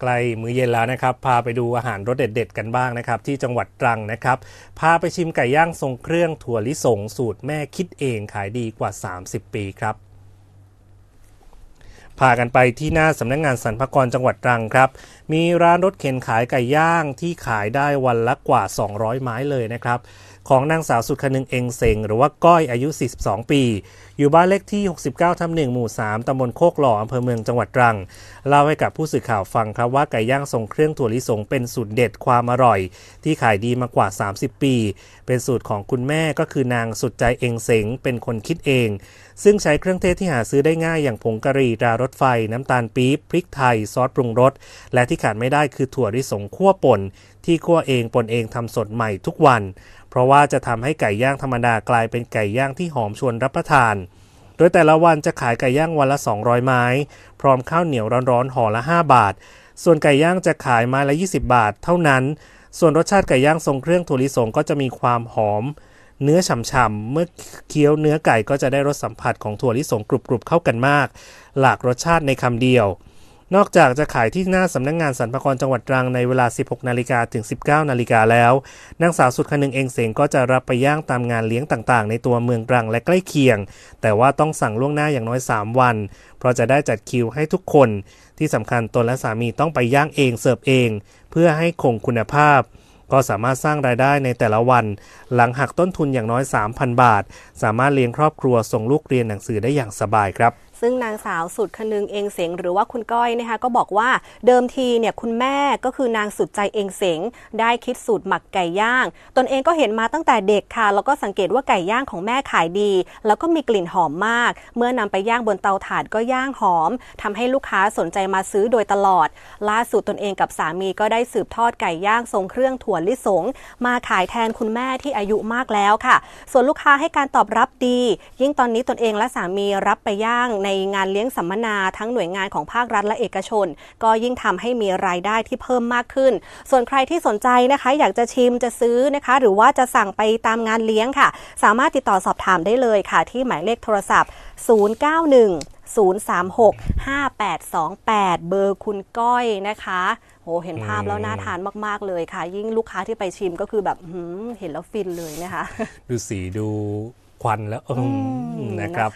ใกล้มื้อเย็นแล้วนะครับ พาไปดูอาหารรสเด็ดๆกันบ้างนะครับ ที่จังหวัดตรังนะครับ พาไปชิมไก่ย่างทรงเครื่องถั่วลิสงสูตรแม่คิดเองขายดีกว่า 30 ปีครับพากันไปที่หน้าสำนักงงานสรรพากรจังหวัดตรังครับ มีร้านรถเข็นขายไก่ย่างที่ขายได้วันละกว่า 200 ไม้เลยนะครับ ของนางสาวสุดคนึงเองเซงหรือว่าก้อยอายุ 42 ปี อยู่บ้านเลขที่ 69ทับ1หมู่ 3ตำบลโคกหล่ออำเภอเมืองจังหวัดตรัง เล่าให้กับผู้สื่อข่าวฟังครับว่าไก่ย่างทรงเครื่องถั่วลิสงเป็นสูตรเด็ดความอร่อย ที่ขายดีมากว่า 30 ปี เป็นสูตรของคุณแม่ก็คือนางสุดใจเองเซงเป็นคนคิดเองซึ่งใช้เครื่องเทศที่หาซื้อได้ง่ายอย่างผงกะหรี่รารถไฟ น้ำตาลปี๊บพริกไทย ซอสปรุงรส และที่ขาดไม่ได้คือถั่วลิสงคั่วป่น ที่คั่วเองป่นเองทำสดใหม่ทุกวัน เพราะว่าจะทำให้ไก่ย่างธรรมดากลายเป็นไก่ย่างที่หอมชวนรับประทาน โดยแต่ละวันจะขายไก่ย่างวันละ 200 ไม้ พร้อมข้าวเหนียวร้อนๆห่อละ5บาท ส่วนไก่ย่างจะขายไม้ละ 20 บาท เท่านั้น ส่วนรสชาติไก่ย่างทรงเครื่องถั่วลิสงก็จะมีความหอมเนื้อฉ่ำๆ เมื่อเคี้ยวเนื้อไก่ก็จะได้รสสัมผัสของถั่วลิสงกรุบๆเข้ากันมาก หลากรสชาติในคำเดียว นอกจากจะขายที่หน้าสำนักงงานสรรพากรจังหวัดตรังในเวลา 16นาฬิกาถึง 19 นาฬิกาแล้วนางสาวสุดคนึงเองเสงก็จะรับไปย่างตามงานเลี้ยงต่างๆในตัวเมืองตรังและใกล้เคียง แต่ว่าต้องสั่งล่วงหน้าอย่างน้อย 3 วัน เพราะจะได้จัดคิวให้ทุกคน ที่สำคัญตนและสามีต้องไปย่างเองเสิร์ฟเอง เพื่อให้คงคุณภาพก็สามารถสร้างรายได้ในแต่ละวันหลังหักต้นทุนอย่างน้อย 3,000 บาท สามารถเลี้ยงครอบครัวส่งลูกเรียนหนังสือได้อย่างสบายครับซึ่งนางสาวสุดคนึงเองเสงหรือว่าคุณก้อยนะคะก็บอกว่าเดิมที เนี่ยคุณแม่ก็คือนางสุดใจเองเสงได้คิดสูตรหมักไก่ย่าง ตนเองก็เห็นมาตั้งแต่เด็กค่ะ แล้วก็สังเกตว่าไก่ย่างของแม่ขายดี แล้วก็มีกลิ่นหอมมาก เมื่อนำไปย่างบนเตาถ่านก็ย่างหอม ทำให้ลูกค้าสนใจมาซื้อโดยตลอด ล่าสุดตนเองกับสามีก็ได้สืบทอดไก่ย่างทรงเครื่องถั่วลิสงมาขายแทนคุณแม่ที่อายุมากแล้วค่ะ ส่วนลูกค้าให้การตอบรับดี ยิ่งตอนนี้ตนเองและสามีรับไปย่างในงานเลี้ยงสัมมนาทั้งหน่วยงานของภาครัฐและเอกชน ก็ยิ่งทำให้มีรายได้ที่เพิ่มมากขึ้น ส่วนใครที่สนใจนะคะ อยากจะชิม จะซื้อนะคะ หรือว่าจะสั่งไปตามงานเลี้ยงค่ะ สามารถติดต่อสอบถามได้เลยค่ะ ที่หมายเลขโทรศัพท์ 091 036-5828 เบอร์คุณก้อยนะคะโหเห็นภาพแล้วน่าทานมาก ๆเลยค่ะ ยิ่งลูกค้าที่ไปชิมก็คือแบบเห็นแล้วฟินเลยนะคะ ดูสีดูควันแล้วนะครับ